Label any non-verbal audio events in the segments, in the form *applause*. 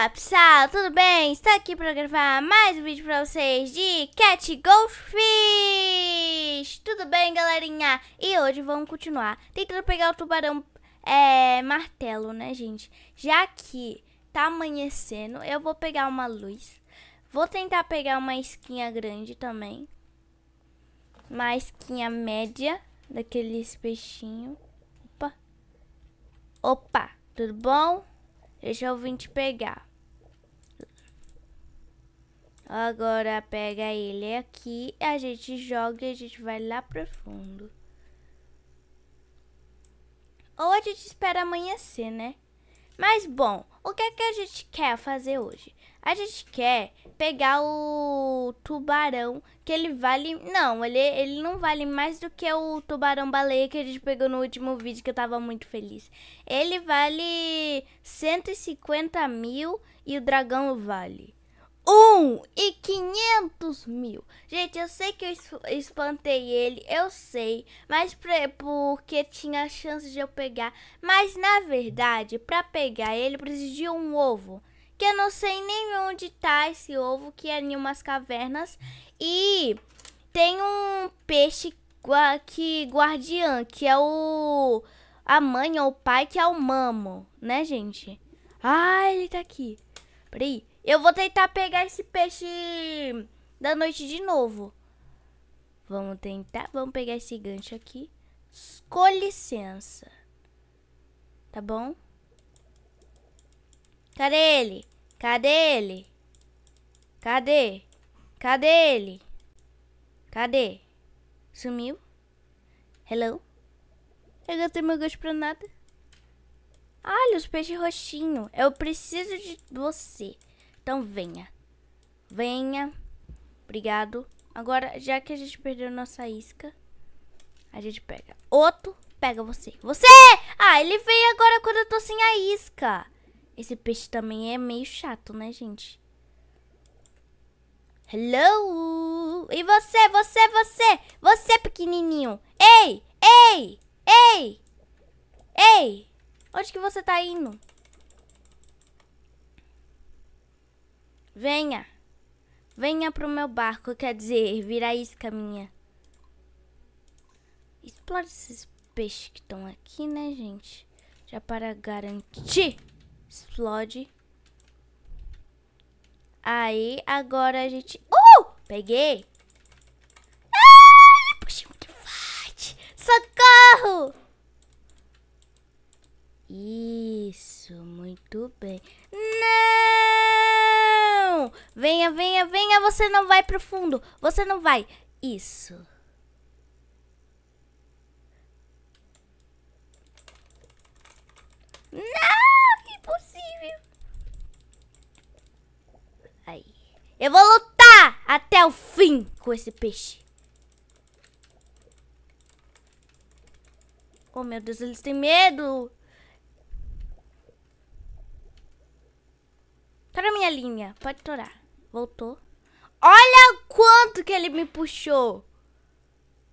Olá pessoal, tudo bem? Estou aqui para gravar mais um vídeo para vocês de Cat Goldfish! Tudo bem galerinha? E hoje vamos continuar tentando pegar o tubarão é, martelo, né gente? Já que tá amanhecendo, eu vou pegar uma luz. Vou tentar pegar uma esquinha grande também. Uma esquinha média daqueles peixinhos. Opa! Opa, tudo bom? Deixa eu vir te pegar. Agora pega ele aqui, a gente joga e a gente vai lá pro fundo. Ou a gente espera amanhecer, né? Mas bom, o que é que a gente quer fazer hoje? A gente quer pegar o tubarão que ele vale. Não, ele, ele não vale mais do que o tubarão baleia que a gente pegou no último vídeo que eu tava muito feliz. Ele vale 150 mil e o dragão vale um e quinhentos mil. Gente, eu sei que eu espantei ele, eu sei, mas pra, porque tinha chance de eu pegar. Mas na verdade, para pegar ele, precisa de um ovo. Que eu não sei nem onde tá esse ovo, que é em umas cavernas. E tem um peixe que guardiã, que é o a mãe ou o pai, que é o mamo, né, gente? Ah, ele tá aqui. Peraí. Eu vou tentar pegar esse peixe da noite de novo. Vamos tentar. Vamos pegar esse gancho aqui. Com licença. Tá bom? Cadê ele? Cadê ele? Cadê? Cadê ele? Cadê? Sumiu? Hello? Eu gastei meu gancho pra nada. Olha os peixes roxinhos. Eu preciso de você. Então venha. Venha. Obrigado. Agora, já que a gente perdeu nossa isca, a gente pega outro. Pega você. Você! Ah, ele veio agora quando eu tô sem a isca. Esse peixe também é meio chato, né, gente? Hello! E você, você, você! Você, pequenininho! Ei! Ei! Ei! Ei! Onde que você tá indo? Venha! Venha pro meu barco, quer dizer, vira isca minha. Explora esses peixes que estão aqui, né, gente? Já para garantir. Explode. Aí, agora a gente... Uh! Peguei! Ah, puxa muito forte! Socorro! Isso, muito bem. Venha, venha, venha. Você não vai pro fundo. Você não vai. Isso. Não, que impossível. Aí. Eu vou lutar até o fim com esse peixe. Oh, meu Deus, eles têm medo. Para tá minha linha, pode torar. Voltou. Olha quanto que ele me puxou.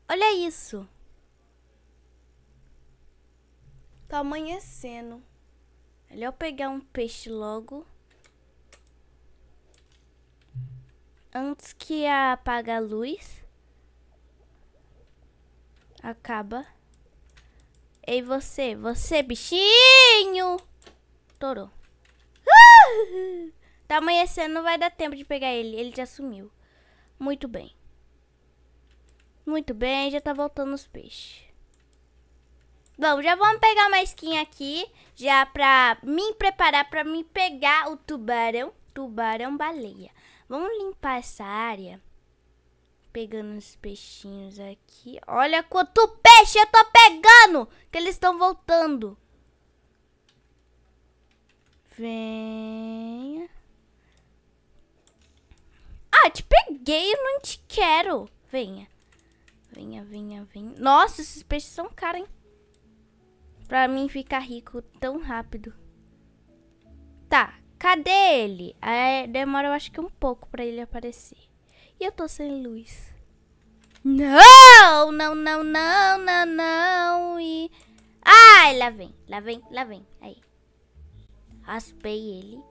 Olha isso. Tá amanhecendo. Melhor pegar um peixe logo. Antes que apague a luz. Acaba. Ei, você, você, bichinho! Torou. *laughs* Tá amanhecendo, não vai dar tempo de pegar ele. Ele já sumiu. Muito bem. Muito bem, já tá voltando os peixes. Bom, já vamos pegar uma skin aqui, já pra me preparar pra me pegar o tubarão, tubarão baleia. Vamos limpar essa área, pegando os peixinhos aqui. Olha quanto peixe eu tô pegando, que eles estão voltando. Venha. Ah, te peguei, eu não te quero. Venha. Venha, venha, venha. Nossa, esses peixes são caros, hein? Pra mim ficar rico tão rápido. Tá, cadê ele? É, demora eu acho que um pouco pra ele aparecer. E eu tô sem luz. Não, não, não, não, não, não. E... Ai, lá vem, lá vem, lá vem. Aí. Raspei ele.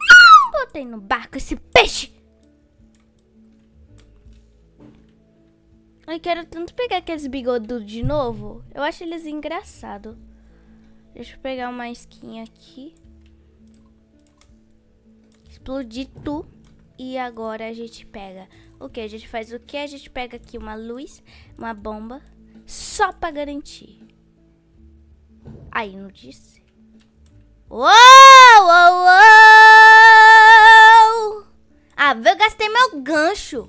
Não! Botei no barco esse peixe! Eu quero tanto pegar aqueles bigodudos de novo. Eu acho eles engraçados. Deixa eu pegar uma skin aqui. Explodir tu. E agora a gente pega o que? A gente faz o que? A gente pega aqui uma luz, uma bomba só para garantir. Aí não disse. Uou, uou, uou! Ah, eu gastei meu gancho.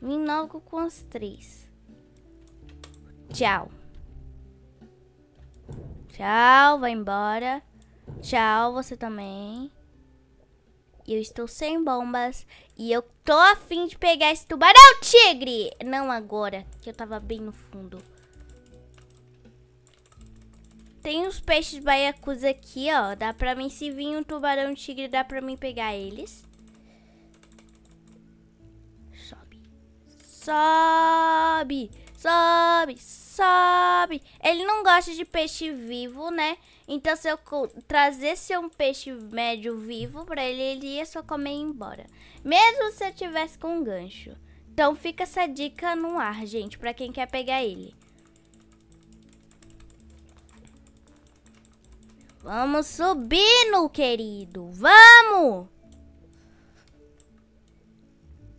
Me inovo com as três. Tchau. Tchau, vai embora. Tchau, você também eu estou sem bombas e eu tô afim de pegar esse tubarão tigre. Não agora, que eu tava bem no fundo. Tem uns peixes baiacus aqui, ó. Dá pra mim, se vir um tubarão tigre, dá pra mim pegar eles. Sobe. Sobe. Sobe, sobe. Ele não gosta de peixe vivo, né? Então, se eu trazesse um peixe médio vivo pra ele, ele ia só comer e ir embora. Mesmo se eu tivesse com um gancho. Então, fica essa dica no ar, gente, pra quem quer pegar ele. Vamos subindo, querido. Vamos!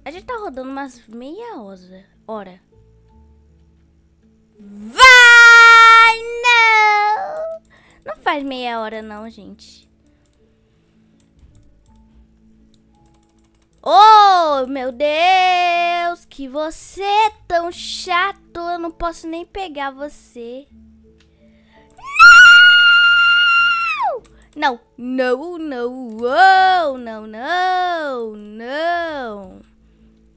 A gente tá rodando umas meia hora. Vai, não! Não faz meia hora não, gente. Oh, meu Deus, que você é tão chato. Eu não posso nem pegar você. Não, não, não, oh, não, não, não,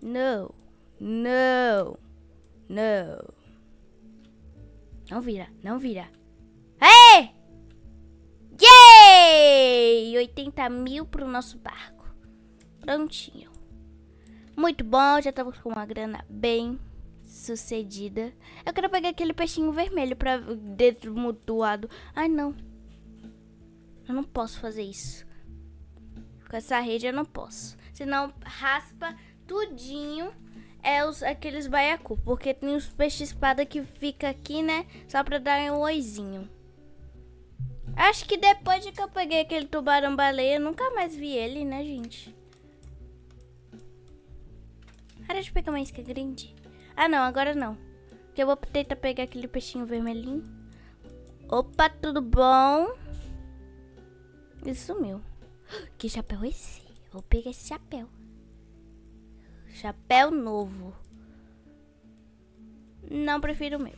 não, não, não. Não vira, não vira. Aê! Yay! 80 mil pro nosso barco. Prontinho. Muito bom, já estamos com uma grana bem sucedida. Eu quero pegar aquele peixinho vermelho pra dentro mutuado. Ai, não. Eu não posso fazer isso. Com essa rede eu não posso. Senão raspa tudinho é os, aqueles baiacu, porque tem os peixes-espada que fica aqui, né? Só pra dar um oizinho. Acho que depois de que eu peguei aquele tubarão-baleia, nunca mais vi ele, né, gente? Para de pegar uma isca grande. Ah, não, agora não. Que eu vou tentar pegar aquele peixinho vermelhinho. Opa, tudo bom? Ele sumiu. *gasps* Que chapéu é esse? vou pegar esse chapéu. Chapéu novo. Não prefiro o meu.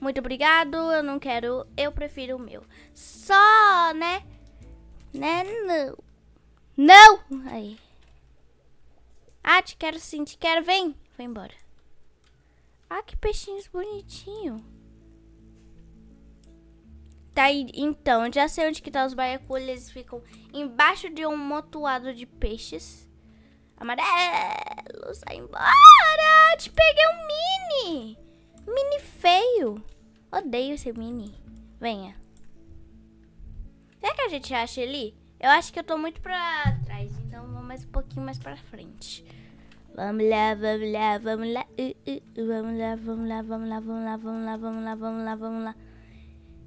Muito obrigado, eu não quero, eu prefiro o meu. Só, né? Né, não. Não! Aí. Ah, te quero sim, te quero, vem. Foi embora. Ah, que peixinhos bonitinho. Tá, então, já sei onde que tá os baiacus. Eles ficam embaixo de um motuado de peixes. Amarelo, sai embora! Te peguei um mini! Mini feio! Odeio esse mini. Venha. Será que a gente acha ele? Eu acho que eu tô muito pra trás, então vou mais um pouquinho mais pra frente. Vamos lá, vamos lá, vamos lá. Uh, uh, uh, vamos lá, vamos lá, vamos lá, vamos lá, vamos lá, vamos lá, vamos lá, vamos lá.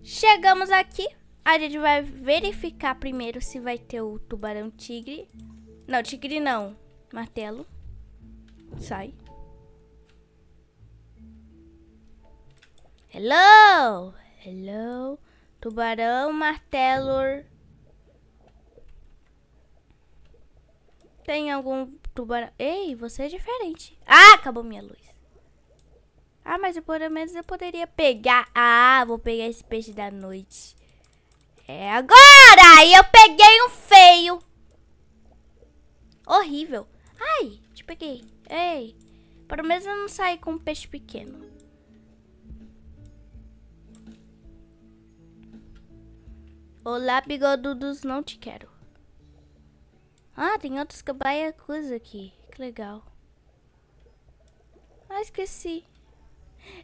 Chegamos aqui. A gente vai verificar primeiro se vai ter o tubarão tigre. Não, tigre não. Martelo. Sai. Hello! Hello! Tubarão, martelo. Tem algum tubarão? Ei, você é diferente. Ah, acabou minha luz. Ah, mas eu, pelo menos eu poderia pegar. Ah, vou pegar esse peixe da noite. É agora! E eu peguei um feio. Horrível. Ai, te peguei. Ei, pelo menos eu não saí com um peixe pequeno. Olá, bigodudos, não te quero. Ah, tem outros cabaiacus aqui. Que legal. Ah, esqueci.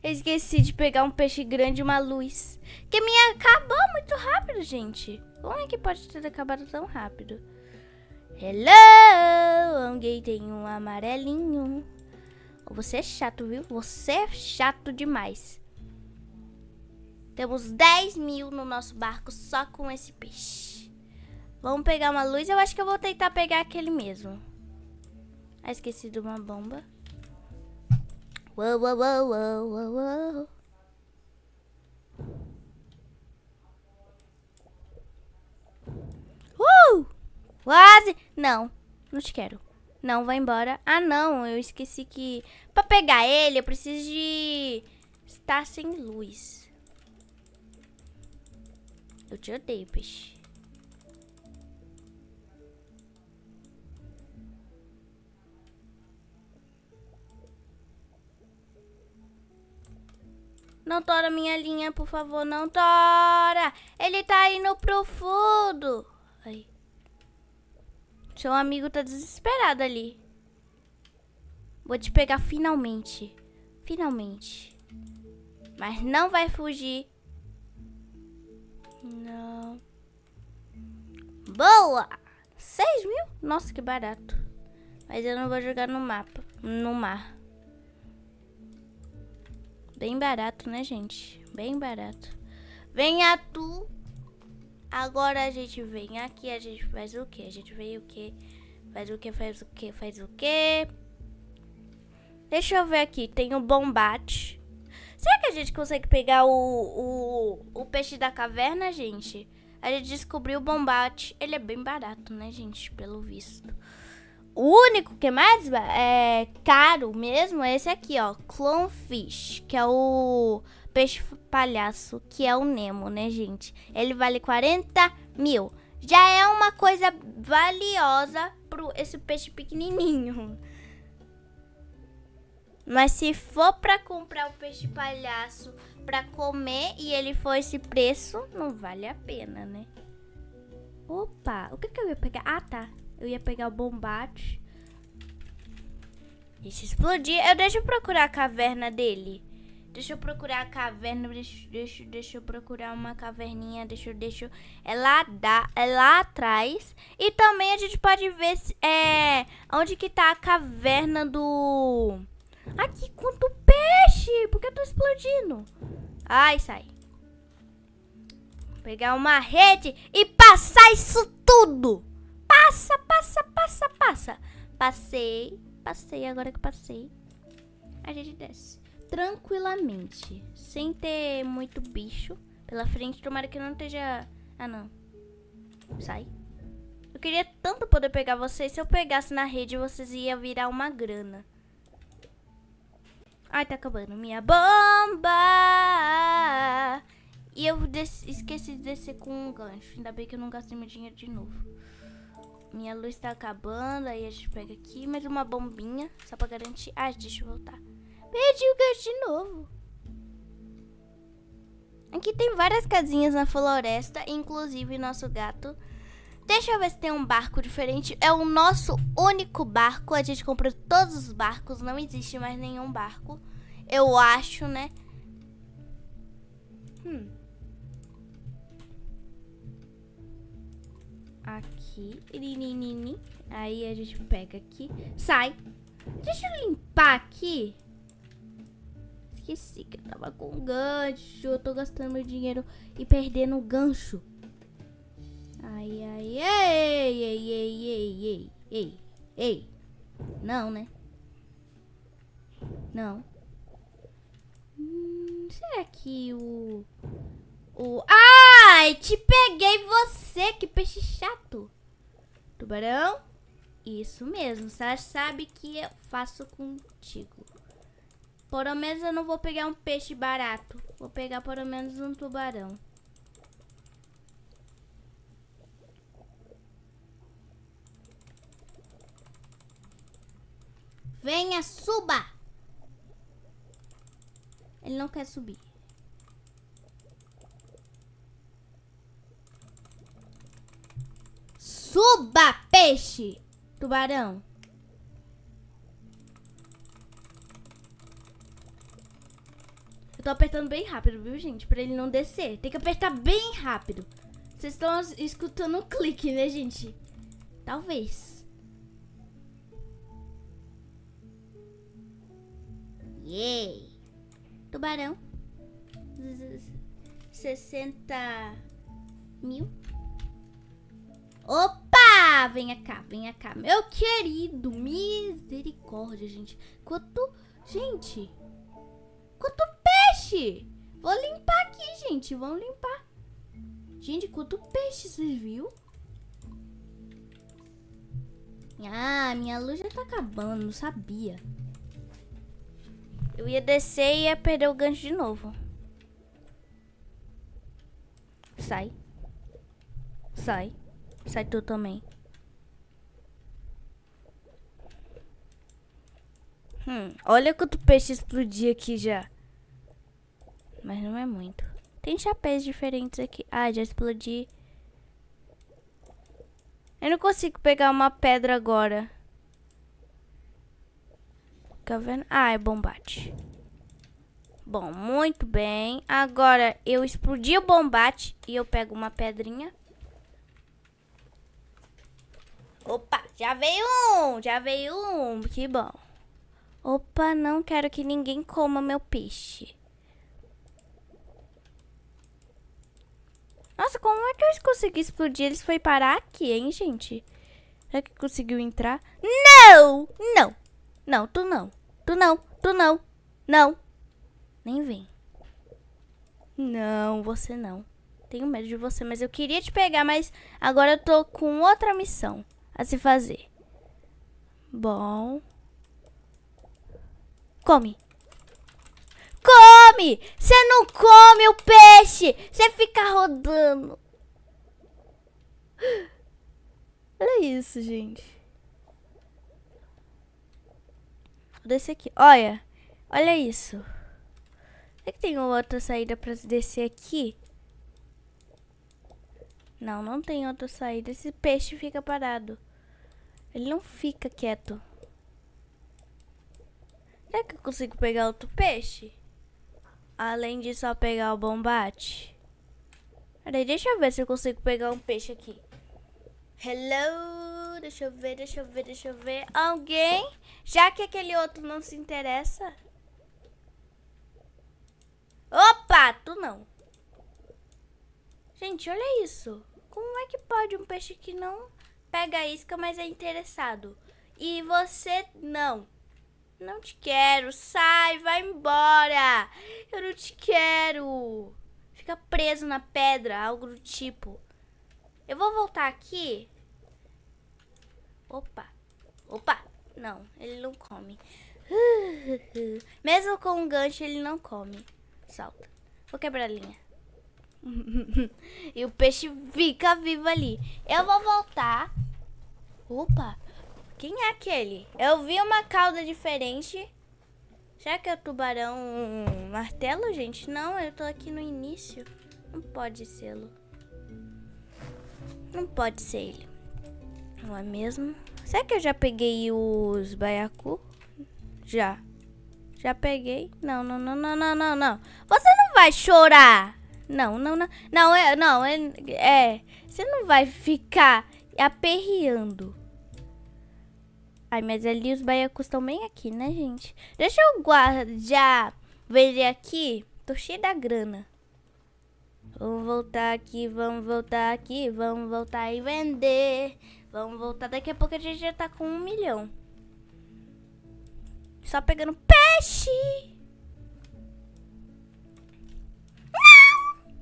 esqueci de pegar um peixe grande e uma luz. Que minha acabou muito rápido, gente. Como é que pode ter acabado tão rápido? Hello! Alguém tem um amarelinho. Você é chato, viu? Você é chato demais. Temos 10 mil no nosso barco só com esse peixe. Vamos pegar uma luz. Eu acho que eu vou tentar pegar aquele mesmo. Ah, esqueci de uma bomba. Uou, uou, uou, uou, uou, uou. Uh! Quase! Não, não te quero. Não, vai embora. Ah, não, eu esqueci que... Pra pegar ele, eu preciso de... Estar sem luz. Eu te odeio, peixe. Não tora minha linha, por favor, não tora. Ele tá indo pro fundo. Aí. Seu amigo tá desesperado ali. Vou te pegar finalmente. Finalmente. Mas não vai fugir. Não. Boa! 6 mil? Nossa, que barato. Mas eu não vou jogar no mapa. No mar. Bem barato, né, gente? Bem barato. Venha tu Agora a gente vem aqui, a gente faz o que? A gente vem o que? Faz o que? Faz o que? Faz o que? Deixa eu ver aqui, tem o um bombate. Será que a gente consegue pegar o, o, o peixe da caverna, gente? A gente descobriu o bombate. Ele é bem barato, né, gente? Pelo visto. O único que é mais é caro mesmo é esse aqui, ó. Clonefish, que é o peixe palhaço, que é o Nemo, né, gente? Ele vale 40 mil. Já é uma coisa valiosa pro esse peixe pequenininho. Mas se for para comprar o peixe palhaço para comer e ele for esse preço, não vale a pena, né? Opa, o que que eu ia pegar? Ah, tá. Eu ia pegar o bombate. E explodir, eu deixo procurar a caverna dele. Deixa eu procurar a caverna. Deixa, deixa, deixa eu procurar uma caverninha. Deixa, deixa. É lá, da, é lá atrás. E também a gente pode ver se, é, onde que tá a caverna do... Aqui, quanto peixe! Por que eu tô explodindo? Ai, sai. Pegar uma rede e passar isso tudo. Passa, passa, passa, passa. Passei, passei, agora que passei. A gente desce tranquilamente, sem ter muito bicho pela frente. Tomara que não esteja. Ah, não. Sai. Eu queria tanto poder pegar vocês. Se eu pegasse na rede, vocês iam virar uma grana. Ai, tá acabando minha bomba! E eu esqueci de descer com um gancho. Ainda bem que eu não gastei meu dinheiro de novo. Minha luz tá acabando, aí a gente pega aqui mais uma bombinha, só pra garantir. Ah, deixa eu voltar. Perdi o gancho de novo. Aqui tem várias casinhas na floresta, inclusive nosso gato. Deixa eu ver se tem um barco diferente. É o nosso único barco. A gente comprou todos os barcos. Não existe mais nenhum barco. Eu acho, né? Hum. Aqui. Aí a gente pega aqui. Sai. Deixa eu limpar aqui esqueci que eu tava com gancho. Eu tô gastando meu dinheiro e perdendo gancho. Ai, ai, ei, ei, ei, ei, ei, ei, ei. Não, né? Não. Hum, será que o... O... Ai, te peguei você, que peixe chato. Tubarão? Isso mesmo, você sabe que eu faço contigo. Pelo menos eu não vou pegar um peixe barato. Vou pegar pelo menos um tubarão. Venha, suba! Ele não quer subir. Suba, peixe! Tubarão. Tô apertando bem rápido, viu, gente? Pra ele não descer. Tem que apertar bem rápido. Vocês estão escutando um clique, né, gente? Talvez. Yay! Tubarão. 60 mil. Opa! Venha cá, venha cá. Meu querido, misericórdia, gente. Quanto... Gente gente. Vou limpar aqui, gente. Vamos limpar. Gente, quanto peixe, vocês viu? Ah, minha luz já tá acabando, não sabia. Eu ia descer e ia perder o gancho de novo. Sai. Sai. Sai tu também. Hum, olha quanto peixe explodir aqui já mas não é muito. Tem chapéus diferentes aqui. Ah, já explodi. Eu não consigo pegar uma pedra agora. Tá vendo? Ah, é bombate. Bom, muito bem. Agora eu explodi o bombate e eu pego uma pedrinha. Opa, já veio um, já veio um, que bom. Opa, não quero que ninguém coma meu peixe. Nossa, como é que eles conseguiram explodir? Eles foi parar aqui, hein, gente? Será é que conseguiu entrar? Não! Não! Não, tu não. Tu não. Tu não. Não. Nem vem. Não, você não. Tenho medo de você, mas eu queria te pegar, mas agora eu tô com outra missão a se fazer. Bom. Come come! Você não come o peixe! Você fica rodando! Olha é isso, gente. Vou descer aqui. Olha. Olha isso. Será que tem outra saída pra descer aqui? Não, não tem outra saída. Esse peixe fica parado. Ele não fica quieto. Será que eu consigo pegar outro peixe? Além de só pegar o bombate. Peraí, deixa eu ver se eu consigo pegar um peixe aqui. Hello, deixa eu ver, deixa eu ver, deixa eu ver. Alguém? Já que aquele outro não se interessa. Opa, tu não. Gente, olha isso. Como é que pode um peixe que não pega isca, mas é interessado? E você não. Não te quero, sai, vai embora. Eu não te quero. Fica preso na pedra, algo do tipo. Eu vou voltar aqui. Opa, opa. Não, ele não come. *laughs* Mesmo com um gancho, ele não come. Salta. Vou quebrar a linha. *laughs* e o peixe fica vivo ali. Eu vou voltar. Opa, quem é aquele? Eu vi uma cauda diferente. Será que é o tubarão martelo, gente? Não, eu tô aqui no início. Não pode ser. Não pode ser ele. Não é mesmo? Será que eu já peguei os baiacu? Já. Já peguei? Não, não, não, não, não, não, não. Você não vai chorar. Não, não, não. Não, é, não, é, é. Você não vai ficar aperreando. Ai, mas ali os baiacus estão bem aqui, né, gente? Deixa eu já vender aqui. Tô cheio da grana. Vamos voltar aqui, vamos voltar aqui, vamos voltar e vender. Vamos voltar. Daqui a pouco a gente já tá com um milhão. Só pegando peixe. Não!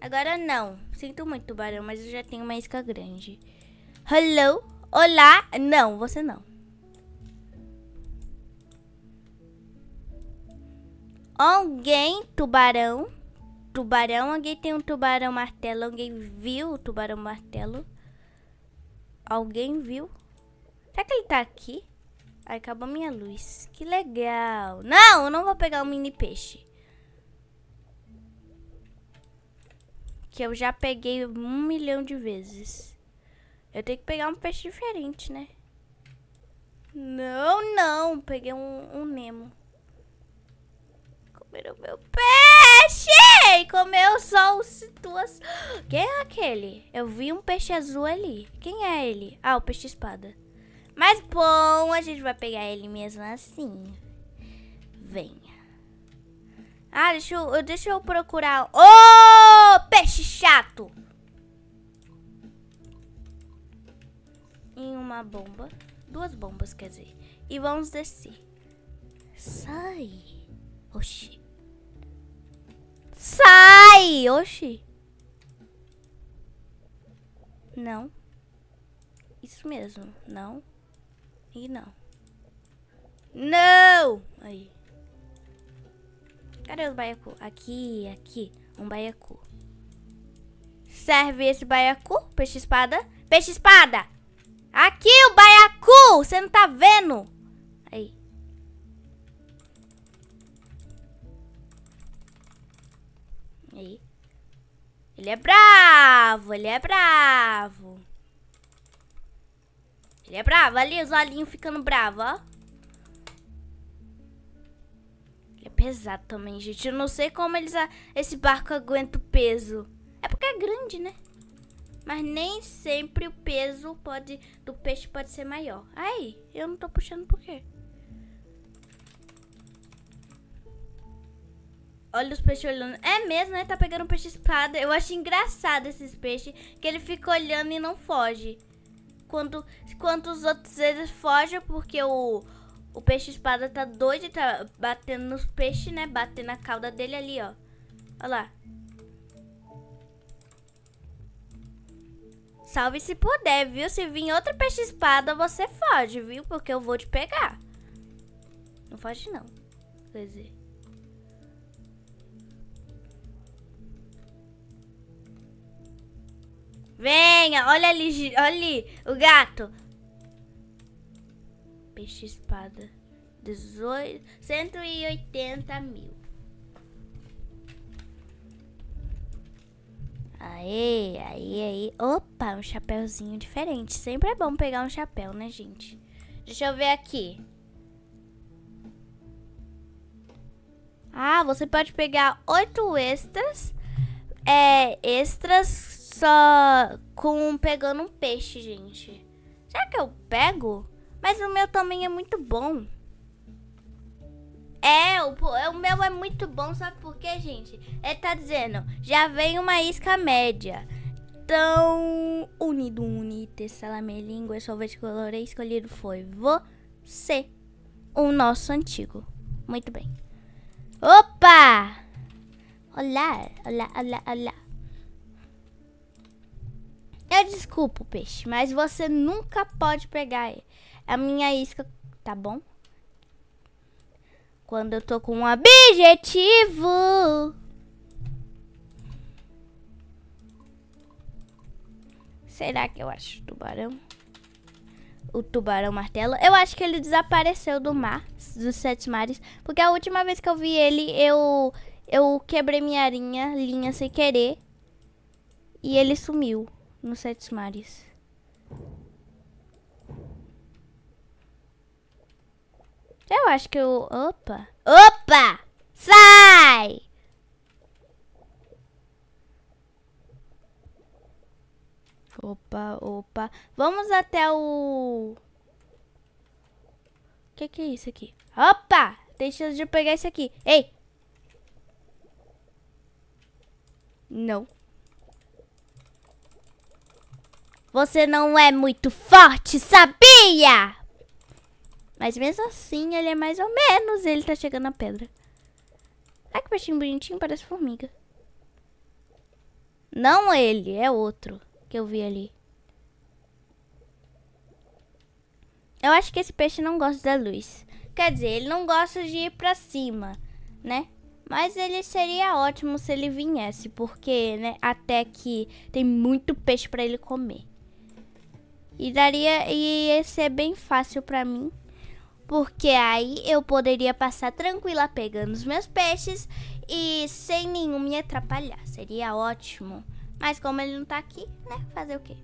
Agora não. Sinto muito, tubarão, mas eu já tenho uma isca grande. Hello? Olá. Não, você não. Alguém, tubarão. Tubarão, alguém tem um tubarão martelo. Alguém viu o tubarão martelo? Alguém viu? Será que ele tá aqui? Ai, acabou minha luz. Que legal. Não, eu não vou pegar o um mini peixe. Que eu já peguei um milhão de vezes. Eu tenho que pegar um peixe diferente, né? Não, não. Peguei um, um Nemo. Comeram meu peixe! Comeu só os duas... Quem é aquele? Eu vi um peixe azul ali. Quem é ele? Ah, o peixe espada. Mas bom, a gente vai pegar ele mesmo assim. Venha. Ah, deixa eu, deixa eu procurar. Ô, oh, peixe chato! em uma bomba. Duas bombas, quer dizer. E vamos descer. Sai. Oxi. Sai! Oxi. Não. Isso mesmo. Não. E não. Não! Aí. Cadê os baiacu? Aqui, aqui. Um baiacu. Serve esse baiacu? Peixe-espada? Peixe-espada! Aqui, o baiacu! Você não tá vendo? Aí. Aí. Ele é bravo, ele é bravo. Ele é bravo, ali os olhinhos ficando bravo, ó. Ele é pesado também, gente. Eu não sei como eles esse barco aguenta o peso. É porque é grande, né? mas nem sempre o peso pode do peixe pode ser maior. Aí, eu não tô puxando por quê? Olha os peixes olhando. É mesmo, né? Tá pegando um peixe espada. Eu acho engraçado esses peixes, que ele fica olhando e não foge. Quando, quando os outros eles fogem porque o, o peixe espada tá doido e tá batendo nos peixes, né? Batendo na cauda dele ali, ó. Olha lá. salve se puder, viu? Se vir outro peixe-espada, você foge, viu? Porque eu vou te pegar. Não foge, não. Quer dizer... Venha, olha ali, olha ali, o gato. Peixe espada. 18, 180 mil. Aí, aí, aí. Opa, um chapéuzinho diferente. Sempre é bom pegar um chapéu, né, gente? Deixa eu ver aqui. Ah, você pode pegar oito extras. É, extras só com pegando um peixe, gente. Será que eu pego? Mas o meu também é muito bom. É, o, é, o meu é muito bom, sabe por quê, gente? Ele é, tá dizendo, já vem uma isca média. Então, unido, unite, salame, língua, sorvete colorei, escolhido foi você, o nosso antigo. Muito bem. Opa! Olá, olá, olá, olá. Eu desculpo, peixe, mas você nunca pode pegar a minha isca, tá bom? Quando eu tô com um objetivo. Será que eu acho tubarão? O tubarão martelo. Eu acho que ele desapareceu do mar, dos sete mares. Porque a última vez que eu vi ele, eu, eu quebrei minha linha, linha sem querer. E ele sumiu nos sete mares. Eu acho que eu... Opa! Opa! Sai! Opa, opa. Vamos até o... O que, que é isso aqui? Opa! Tem chance de eu pegar isso aqui. Ei! Não. Você não é muito forte, sabia? Mas mesmo assim, ele é mais ou menos. Ele tá chegando na pedra. Olha que peixinho bonitinho, parece formiga. Não ele, é outro que eu vi ali. Eu acho que esse peixe não gosta da luz. Quer dizer, ele não gosta de ir pra cima, né? Mas ele seria ótimo se ele viesse, porque, né, até que tem muito peixe para ele comer. E daria e esse é bem fácil para mim porque aí eu poderia passar tranquila pegando os meus peixes e sem nenhum me atrapalhar. Seria ótimo. Mas como ele não tá aqui, né? Fazer o quê?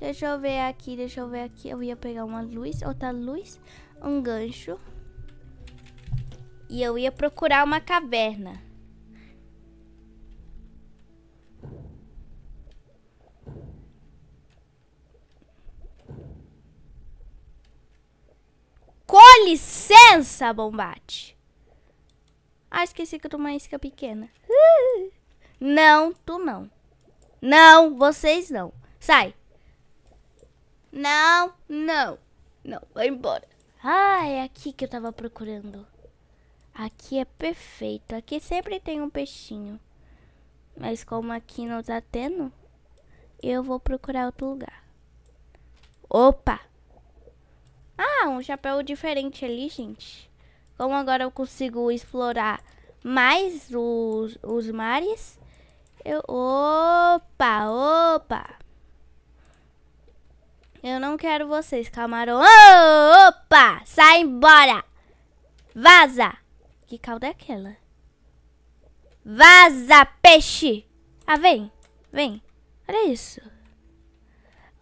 Deixa eu ver aqui, deixa eu ver aqui. Eu ia pegar uma luz, outra luz, um gancho. E eu ia procurar uma caverna. Com licença, Bombate. Ah, esqueci que eu tô uma isca pequena. *laughs* Não, tu não. Não, vocês não. Sai. Não, não. Não, vai embora. Ah, é aqui que eu tava procurando. Aqui é perfeito. Aqui sempre tem um peixinho. Mas como aqui não tá tendo, eu vou procurar outro lugar. Opa! Ah, um chapéu diferente ali, gente. Como agora eu consigo explorar mais os, os mares, eu... Opa, opa! Eu não quero vocês, camarão. Oh, opa! Sai embora! Vaza! Que calda é aquela? Vaza, peixe! Ah, vem! Vem! Olha isso!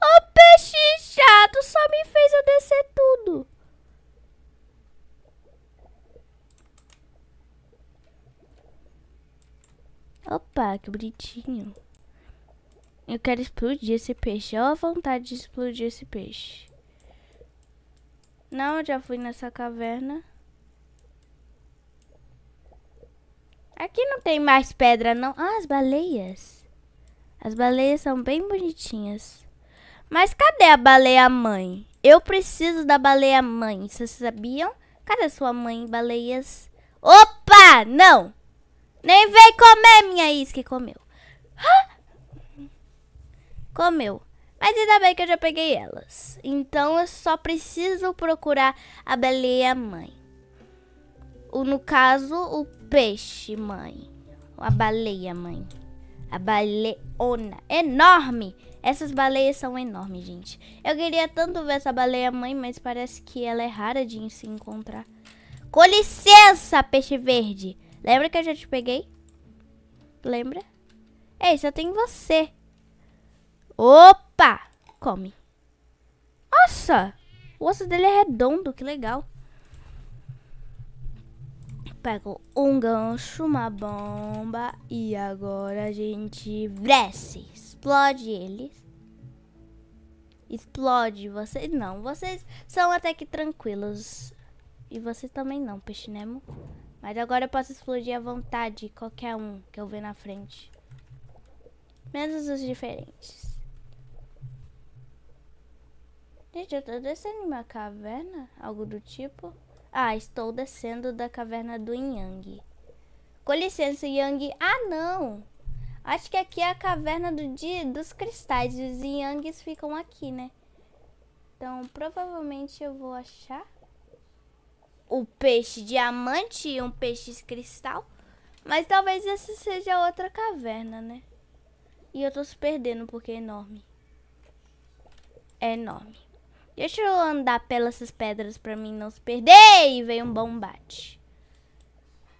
O peixe chato só me fez eu descer tudo. Opa, que bonitinho. Eu quero explodir esse peixe. Olha a vontade de explodir esse peixe. Não, eu já fui nessa caverna. Aqui não tem mais pedra, não. Ah, as baleias. As baleias são bem bonitinhas. Mas cadê a baleia mãe? Eu preciso da baleia mãe. Vocês sabiam? Cadê sua mãe, baleias? Opa! Não! Nem vem comer, minha isca. comeu. Comeu. Mas ainda bem que eu já peguei elas. Então eu só preciso procurar a baleia mãe. Ou no caso, o peixe mãe. A baleia mãe. A baleona. Enorme! Essas baleias são enormes, gente. Eu queria tanto ver essa baleia mãe, mas parece que ela é rara de se encontrar. Com licença, peixe verde. Lembra que eu já te peguei? Lembra? Ei, só tem você. Opa! Come. Nossa! O osso dele é redondo, que legal pego um gancho, uma bomba e agora a gente desce, explode eles. Explode vocês. Não, vocês são até que tranquilos. E vocês também não, peixe Nemo. Né, Mas agora eu posso explodir à vontade qualquer um que eu ver na frente. Menos os diferentes. Gente, eu tô descendo uma caverna, algo do tipo. Ah, estou descendo da caverna do Yang. Com licença, Yang. Ah, não! Acho que aqui é a caverna do dos cristais. Os Yangs ficam aqui, né? Então, provavelmente eu vou achar o peixe diamante e um peixe cristal. Mas talvez essa seja outra caverna, né? E eu tô se perdendo porque é enorme. É enorme. Deixa eu andar pelas essas pedras pra mim não se perder. E veio um Bombate.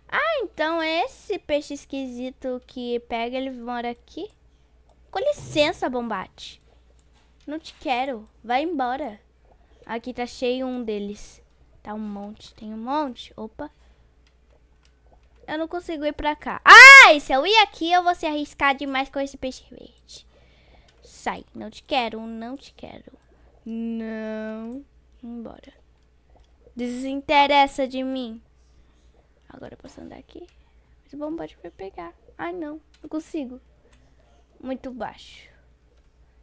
Ah, então esse peixe esquisito que pega, ele mora aqui. Com licença, Bombate. Não te quero. Vai embora. Aqui tá cheio um deles. Tá um monte. Tem um monte. Opa. Eu não consigo ir pra cá. Ah, se eu ir aqui, eu vou se arriscar demais com esse peixe verde. Sai. Não te quero. Não te quero. Não. Embora. Desinteressa de mim. Agora eu posso andar aqui. Esse bom pode pegar. Ai, não. Não consigo. Muito baixo.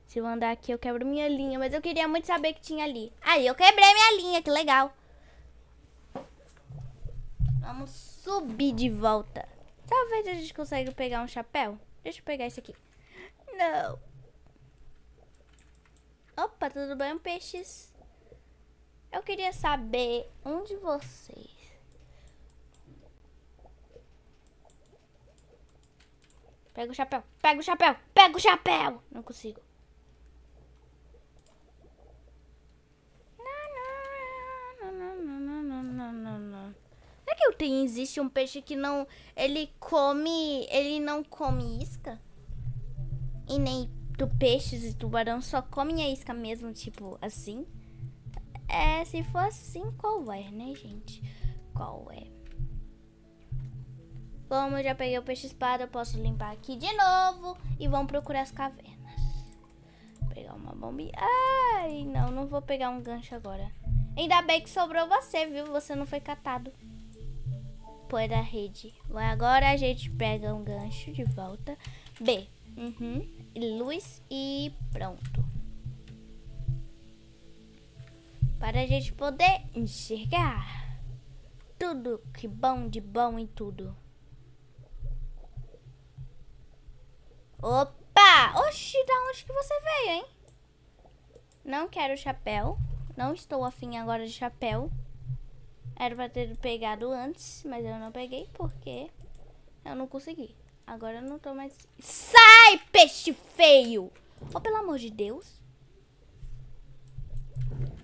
Se eu andar aqui, eu quebro minha linha. Mas eu queria muito saber que tinha ali. Aí, eu quebrei minha linha. Que legal. Vamos subir de volta. Talvez a gente consiga pegar um chapéu. Deixa eu pegar esse aqui. Não. Opa, tudo bem, peixes? Eu queria saber um de vocês Pega o chapéu, pega o chapéu, pega o chapéu. Não consigo. Será que eu tenho, existe um peixe que não... Ele come... Ele não come isca? E nem do peixes e tubarão só comem a isca mesmo, tipo, assim. É, se for assim, qual é, né, gente? Qual é? Como eu já peguei o peixe espada, eu posso limpar aqui de novo e vamos procurar as cavernas. Vou pegar uma bombinha. Ai, não, não vou pegar um gancho agora. Ainda bem que sobrou você, viu? Você não foi catado. Põe da rede. Agora a gente pega um gancho de volta. B. Uhum luz e pronto. Para a gente poder enxergar tudo que bom de bom em tudo. Opa! Oxi, da onde que você veio, hein? Não quero chapéu. Não estou afim agora de chapéu. Era pra ter pegado antes, mas eu não peguei porque eu não consegui. Agora eu não tô mais... Sai, peixe feio! Oh, pelo amor de Deus.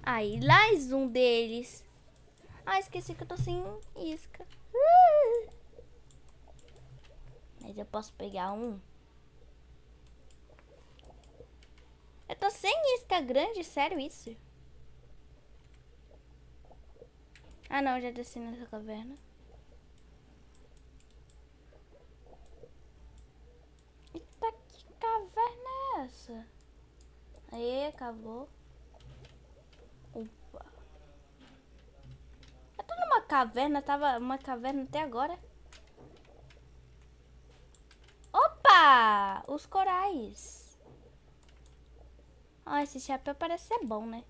Aí, mais um deles. Ah, esqueci que eu tô sem isca. *laughs* Mas eu posso pegar um? Eu tô sem isca grande, sério isso? Ah, não, já desci nessa caverna. caverna é essa? Aí, acabou. Opa. Eu tô numa caverna, tava uma caverna até agora. Opa! Os corais. Ah, esse chapéu parece ser bom, né?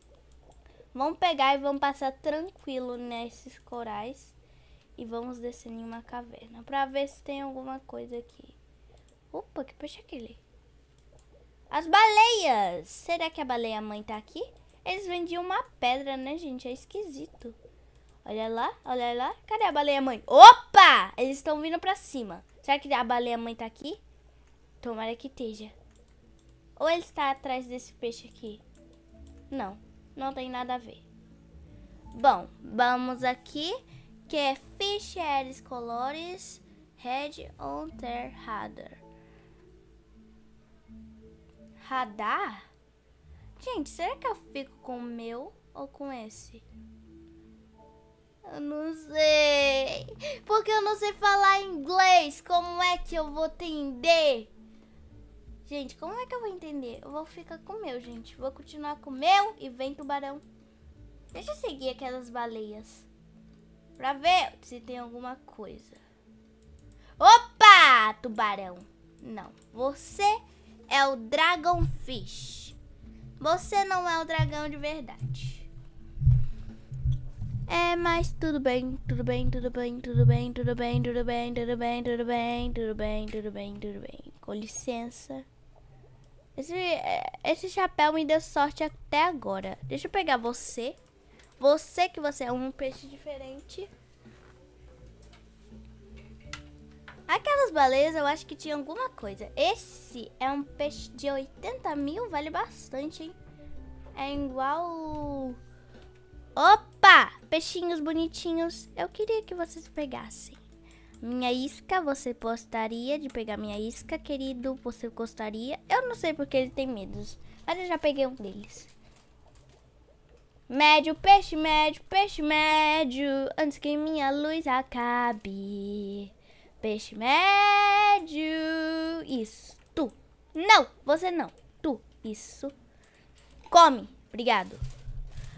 Vamos pegar e vamos passar tranquilo nesses corais. E vamos descendo em uma caverna. Pra ver se tem alguma coisa aqui. Opa, que peixe é aquele? As baleias! Será que a baleia mãe tá aqui? Eles vendiam uma pedra, né, gente? É esquisito. Olha lá, olha lá. Cadê a baleia mãe? Opa! Eles estão vindo pra cima. Será que a baleia mãe tá aqui? Tomara que esteja. Ou ele está atrás desse peixe aqui? Não, não tem nada a ver. Bom, vamos aqui, que é Fish Aedes Colores Red on Radar. Radar? Gente, será que eu fico com o meu ou com esse? Eu não sei. Porque eu não sei falar inglês. Como é que eu vou entender? Gente, como é que eu vou entender? Eu vou ficar com o meu, gente. Vou continuar com o meu e vem tubarão. Deixa eu seguir aquelas baleias. Pra ver se tem alguma coisa. Opa, tubarão. Não, você é o Dragonfish. Você não é o dragão de verdade. É, mas tudo bem, tudo bem, tudo bem, tudo bem, tudo bem, tudo bem, tudo bem, tudo bem, tudo bem, tudo bem, tudo bem. Com licença. Esse, esse chapéu me deu sorte até agora. Deixa eu pegar você. Você que você é um peixe diferente. Aquelas baleias eu acho que tinha alguma coisa. Esse é um peixe de 80 mil, vale bastante, hein? É igual. Opa! Peixinhos bonitinhos. Eu queria que vocês pegassem. Minha isca, você gostaria de pegar minha isca, querido? Você gostaria? Eu não sei porque ele tem medos, mas eu já peguei um deles. Médio, peixe médio, peixe médio, antes que minha luz acabe. Peixe médio. Isso. Tu. Não, você não. Tu. Isso. Come. Obrigado.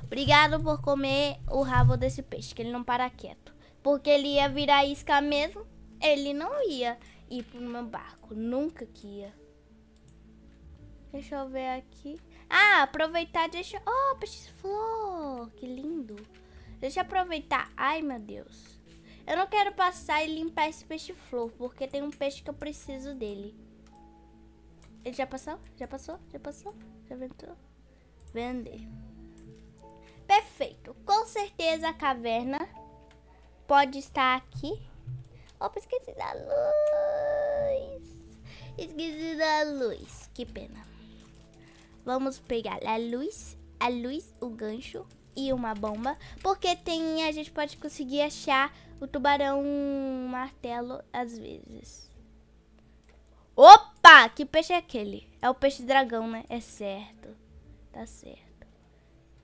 Obrigado por comer o rabo desse peixe, que ele não para quieto. Porque ele ia virar isca mesmo. Ele não ia ir pro meu barco. Nunca que ia. Deixa eu ver aqui. Ah, aproveitar, deixa... Oh, peixe-flor, que lindo. Deixa eu aproveitar. Ai, meu Deus. Eu não quero passar e limpar esse peixe flor, porque tem um peixe que eu preciso dele. Ele já passou? Já passou? Já passou? Já ventou? Vender. Perfeito. Com certeza a caverna pode estar aqui. Opa, esqueci da luz. Esqueci da luz. Que pena. Vamos pegar a luz, a luz, o gancho e uma bomba. Porque tem, a gente pode conseguir achar o tubarão martelo às vezes. Opa! Que peixe é aquele? É o peixe dragão, né? É certo. Tá certo.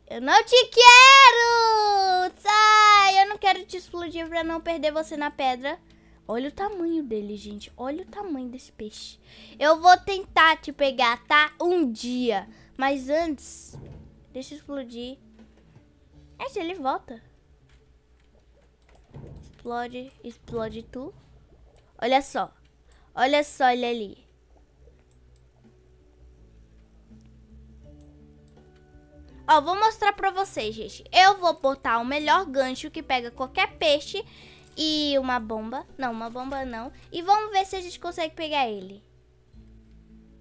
Eu não te quero! Sai! Eu não quero te explodir pra não perder você na pedra. Olha o tamanho dele, gente. Olha o tamanho desse peixe. Eu vou tentar te pegar, tá? Um dia. Mas antes, deixa eu explodir. É, ele volta explode, explode tu. Olha só. Olha só ele ali. Ó, vou mostrar pra vocês, gente. Eu vou botar o melhor gancho que pega qualquer peixe e uma bomba. Não, uma bomba não. E vamos ver se a gente consegue pegar ele.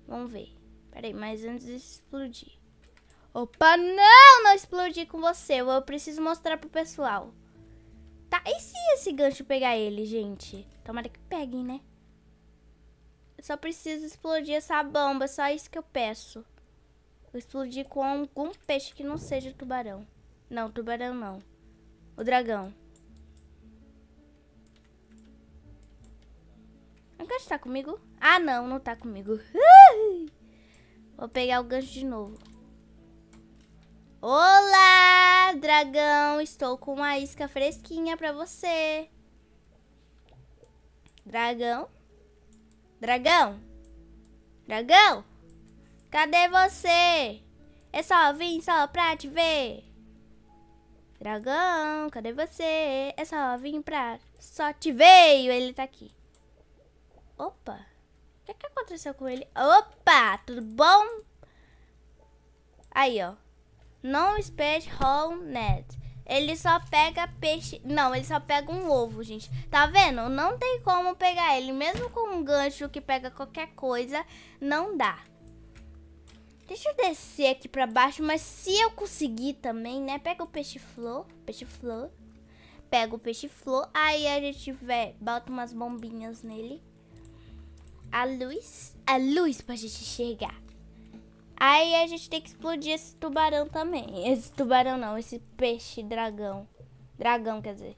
Vamos ver. Peraí, mas antes de explodir. Opa, não! Não explodi com você. Eu preciso mostrar pro pessoal. Tá, e se esse gancho pegar ele, gente? Tomara que peguem, né? Eu só preciso explodir essa bomba, só isso que eu peço. Eu explodir com algum peixe que não seja tubarão. Não, tubarão não. O dragão. O gancho tá comigo? Ah, não, não tá comigo. *laughs* Vou pegar o gancho de novo. Olá, dragão! Estou com uma isca fresquinha pra você. Dragão? Dragão? Dragão? Cadê você? É só vir só pra te ver. Dragão, cadê você? É só vir pra... Só te veio, ele tá aqui. Opa. O que, é que aconteceu com ele? Opa, tudo bom? Aí, ó. Não espere Hall Ned. Ele só pega peixe. Não, ele só pega um ovo, gente. Tá vendo? Não tem como pegar ele. Mesmo com um gancho que pega qualquer coisa, não dá. Deixa eu descer aqui pra baixo, mas se eu conseguir também, né? Pega o peixe-flor, peixe-flor. Pega o peixe-flor, aí a gente vê, bota umas bombinhas nele. A luz, a luz pra gente chegar. Aí a gente tem que explodir esse tubarão também. Esse tubarão não, esse peixe dragão. Dragão, quer dizer.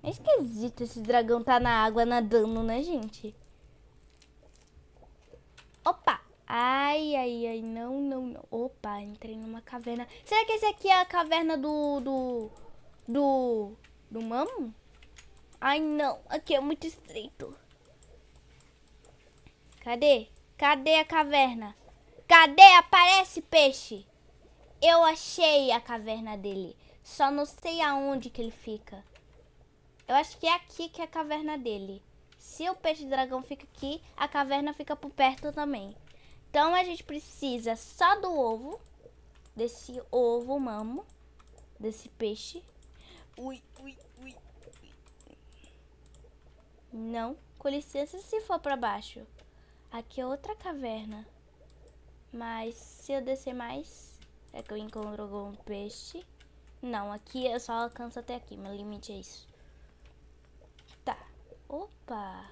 É esquisito esse dragão tá na água nadando, né, gente? Opa! Ai, ai, ai, não, não, não. Opa, entrei numa caverna. Será que esse aqui é a caverna do... do... do... do mamo? Ai, não. Aqui é muito estreito. Cadê? Cadê a caverna? Cadê? Aparece, peixe! Eu achei a caverna dele. Só não sei aonde que ele fica. Eu acho que é aqui que é a caverna dele. Se o peixe dragão fica aqui, a caverna fica por perto também. Então a gente precisa só do ovo. Desse ovo mamo. Desse peixe. Ui, ui, ui. ui. Não. Com licença se for para baixo. Aqui é outra caverna. Mas se eu descer mais, é que eu encontro algum peixe. Não, aqui eu só alcanço até aqui. Meu limite é isso. Tá. Opa.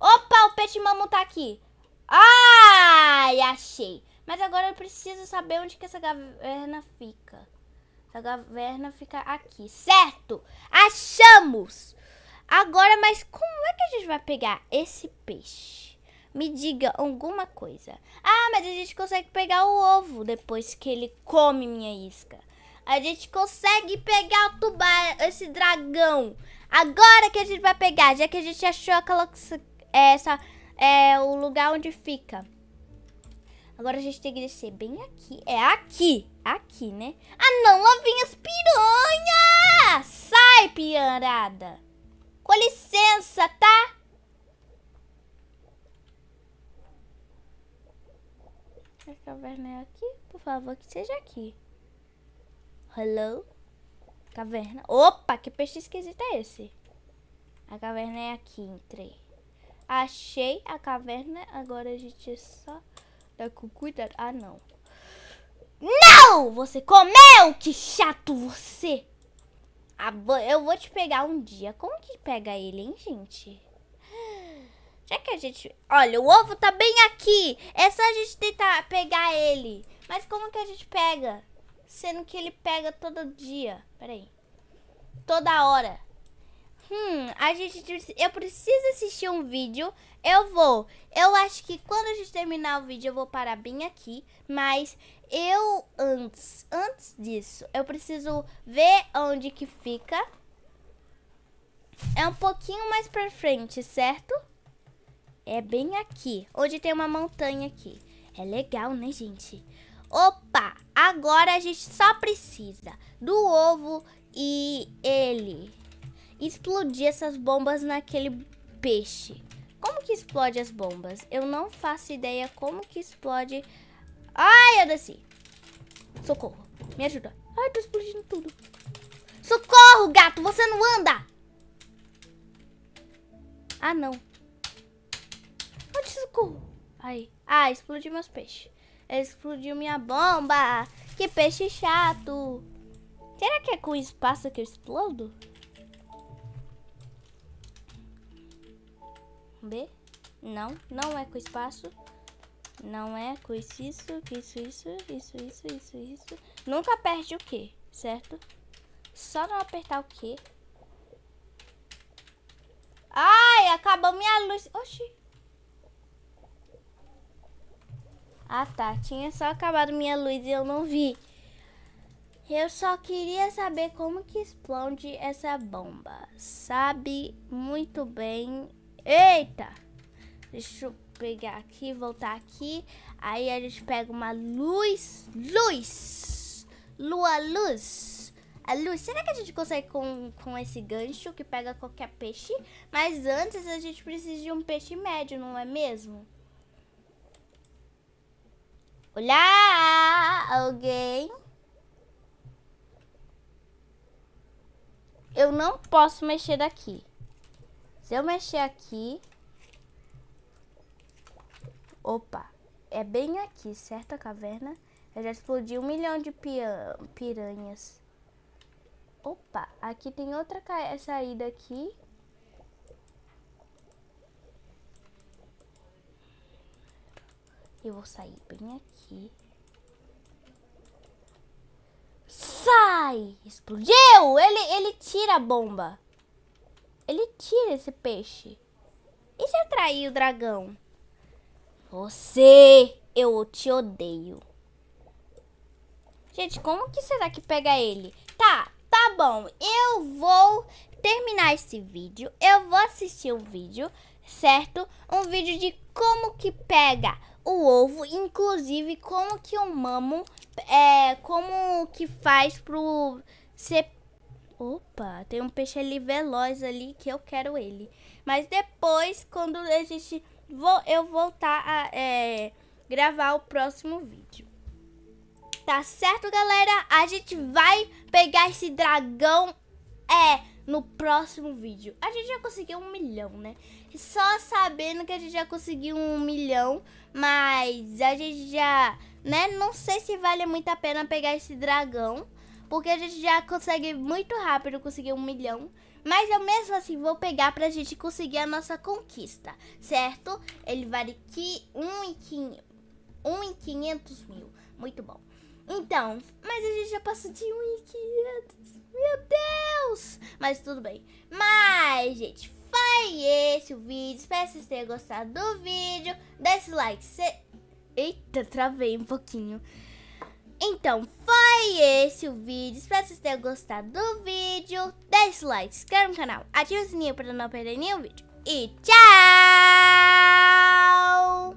Opa, o peixe mamão tá aqui. Ai, achei. Mas agora eu preciso saber onde que essa caverna fica. Essa caverna fica aqui, certo? Achamos! Agora, mas como é que a gente vai pegar esse peixe? me diga alguma coisa. Ah, mas a gente consegue pegar o ovo depois que ele come minha isca. A gente consegue pegar o tubar, esse dragão. Agora que a gente vai pegar, já que a gente achou aquela essa é o lugar onde fica. Agora a gente tem que descer bem aqui. É aqui. Aqui, né? Ah, não. Lá vem as piranhas. Sai, piarada. Com licença, tá? a caverna é aqui, por favor, que seja aqui. Hello? Caverna. Opa, que peixe esquisito é esse? A caverna é aqui, entrei. Achei a caverna, agora a gente é só dá com cuidado. Ah, não. Não! Você comeu! Que chato você! Ah, eu vou te pegar um dia. Como que pega ele, hein, gente? Já que a gente... Olha, o ovo tá bem aqui. É só a gente tentar pegar ele. Mas como que a gente pega? Sendo que ele pega todo dia. Peraí. Toda hora. Hum, a gente... Eu preciso assistir um vídeo. Eu vou. Eu acho que quando a gente terminar o vídeo, eu vou parar bem aqui. Mas eu antes... Antes disso, eu preciso ver onde que fica. É um pouquinho mais pra frente, certo? Certo? É bem aqui, onde tem uma montanha aqui. É legal, né, gente? Opa, agora a gente só precisa do ovo e ele explodir essas bombas naquele peixe. Como que explode as bombas? Eu não faço ideia como que explode. Ai, eu desci. Socorro, me ajuda. Ai, tô explodindo tudo. Socorro, gato, você não anda. Ah, não. Onde ficou? Aí. Ah, explodiu meus peixes. Explodiu minha bomba. Que peixe chato. Será que é com espaço que eu explodo? B? Não, não é com espaço. Não é com isso, isso, isso, isso, isso, isso, isso. Nunca perde o que, certo? Só não apertar o que. Ai, acabou minha luz. Oxi. Ah tá, tinha só acabado minha luz e eu não vi. Eu só queria saber como que explode essa bomba. Sabe muito bem. Eita! Deixa eu pegar aqui, voltar aqui. Aí a gente pega uma luz. Luz! Lua luz! A luz. Será que a gente consegue com, com esse gancho que pega qualquer peixe? Mas antes a gente precisa de um peixe médio, não é mesmo? Olá, alguém? Eu não posso mexer daqui. Se eu mexer aqui... Opa, é bem aqui, certo? A caverna. Eu já explodi um milhão de piranhas. Opa, aqui tem outra saída aqui. Eu vou sair bem aqui aqui. Sai! Explodiu! Ele, ele tira a bomba. Ele tira esse peixe. E se atrair o dragão? Você! Eu te odeio. Gente, como que será que pega ele? Tá, tá bom. Eu vou terminar esse vídeo. Eu vou assistir o um vídeo, certo? Um vídeo de como que pega o ovo, inclusive como que eu mamo, é, como que faz pro ser... Opa, tem um peixe ali veloz ali que eu quero ele. Mas depois, quando a gente... Vou, eu voltar a é, gravar o próximo vídeo. Tá certo, galera? A gente vai pegar esse dragão é no próximo vídeo. A gente já conseguiu um milhão, né? Só sabendo que a gente já conseguiu um milhão, mas a gente já, né? Não sei se vale muito a pena pegar esse dragão. Porque a gente já consegue muito rápido conseguir um milhão. Mas eu mesmo assim vou pegar pra gente conseguir a nossa conquista, certo? Ele vale que 1 e 500 mil. Muito bom. Então, mas a gente já passou de 1 e 500. Meu Deus! Mas tudo bem. Mas, gente, foi esse o vídeo. Espero que vocês tenham gostado do vídeo. Desce like. Se... Eita, travei um pouquinho. Então, foi esse o vídeo. Espero que vocês tenham gostado do vídeo. Desce like, se inscreve no canal, Ative o sininho para não perder nenhum vídeo. E tchau!